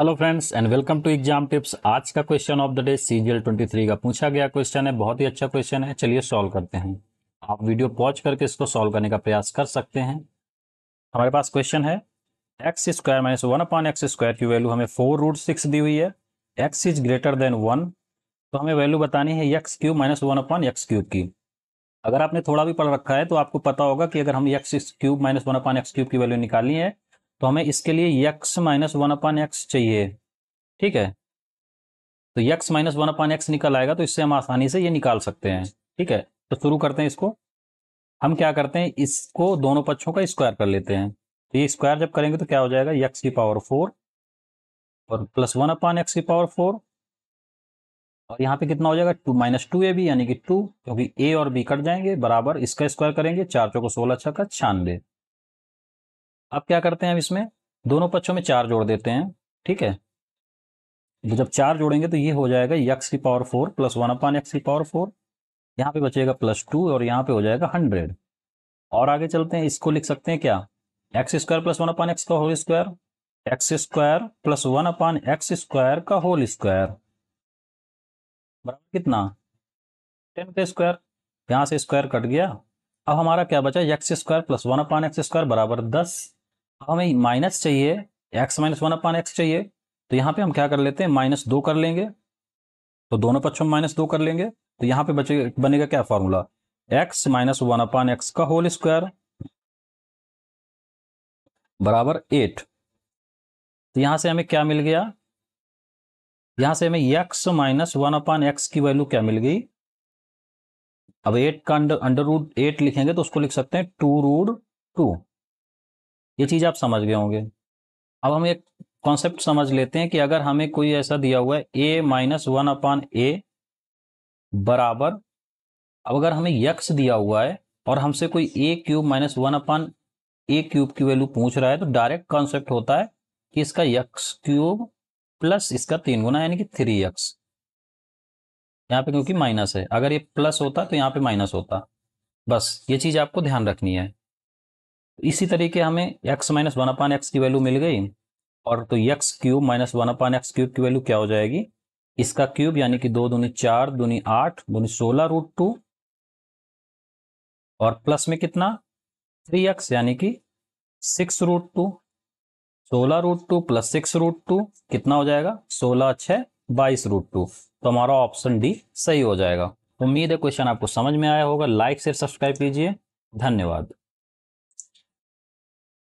hello friends and welcome to exam tips आज का question of the day CGL 23 का पूछा गया क्वेश्चन है बहुत ही अच्छा क्वेश्चन है चलिए सॉल्व करते हैं आप वीडियो पॉज करके इसको सॉल्व करने का प्रयास कर सकते हैं हमारे पास क्वेश्चन है x square minus one upon x square की वैल्यू हमें फोर रूट सिक्स दी हुई है x is greater than one तो हमें वैल्यू बतानी है x cube minus one upon x cube की अगर आपने थोड़ा भी पढ़ रखा है तो आपको पता होगा कि अगर हम x cube minus one upon x cube की वैल्यू निकालनी है तो हमें इसके लिए x minus one upon x चाहिए ठीक है तो x minus one upon x निकल आएगा तो इससे हम आसानी से ये निकाल सकते हैं ठीक है तो शुरू करते हैं इसको हम क्या करते हैं इसको दोनों पक्षों का स्क्वायर कर लेते हैं तो ये स्क्वायर जब करेंगे तो क्या हो जाएगा यक्स की पावर फोर और प्लस वन अपान एक्स की पावर फोर और यहाँ पे कितना हो जाएगा two minus two A B यानी कि टू क्योंकि ए और बी कट जाएंगे बराबर इसका स्क्वायर करेंगे चार चौको सोलह छः का छानबे अब क्या करते हैं अब इसमें दोनों पक्षों में चार जोड़ देते हैं ठीक है तो जब चार जोड़ेंगे तो ये हो जाएगा यक्स की power four plus one upon x की पावर फोर यहाँ पे बचेगा प्लस टू और यहाँ पे हो जाएगा हंड्रेड और आगे चलते हैं इसको लिख सकते हैं क्या x square plus one upon x का whole square x square plus one upon x square का होल स्क्वायर बराबर कितना टेन का स्क्वायर यहाँ से स्क्वायर कट गया अब हमारा क्या बचा x square plus one upon x square बराबर दस हमें हाँ माइनस चाहिए x minus one upon x चाहिए तो यहाँ पे हम क्या कर लेते हैं माइनस दो कर लेंगे तो दोनों पक्षों में माइनस दो कर लेंगे तो यहाँ पे बचे बनेगा क्या formula x minus one upon x का होल स्क्वायर बराबर एट तो यहां से हमें क्या मिल गया यहां से हमें x minus one upon x की वैल्यू क्या मिल गई अब एट का अंडर अंडर रूट एट लिखेंगे तो उसको लिख सकते हैं टू रूट टू ये चीज़ आप समझ गए होंगे अब हम एक कॉन्सेप्ट समझ लेते हैं कि अगर हमें कोई ऐसा दिया हुआ है ए माइनस वन अपान ए बराबर अब अगर हमें यक्स दिया हुआ है और हमसे कोई A cube minus one upon A cube की वैल्यू पूछ रहा है तो डायरेक्ट कॉन्सेप्ट होता है कि इसका यक्स क्यूब प्लस इसका तीन गुना यानी कि थ्री यक्स यहाँ पे क्योंकि माइनस है अगर ये प्लस होता तो यहाँ पे माइनस होता बस ये चीज़ आपको ध्यान रखनी है इसी तरीके हमें x minus one upon x की वैल्यू मिल गई और तो x cube minus one upon x cube की वैल्यू क्या हो जाएगी इसका क्यूब यानी कि दो दूनी चार दूनी आठ दूनी सोलह रूट टू और प्लस में कितना थ्री एक्स यानी कि सिक्स रूट टू सोलह root two plus six root two कितना हो जाएगा सोलह छः बाईस रूट टू तो हमारा ऑप्शन डी सही हो जाएगा उम्मीद है क्वेश्चन आपको समझ में आया होगा लाइक शेयर सब्सक्राइब कीजिए धन्यवाद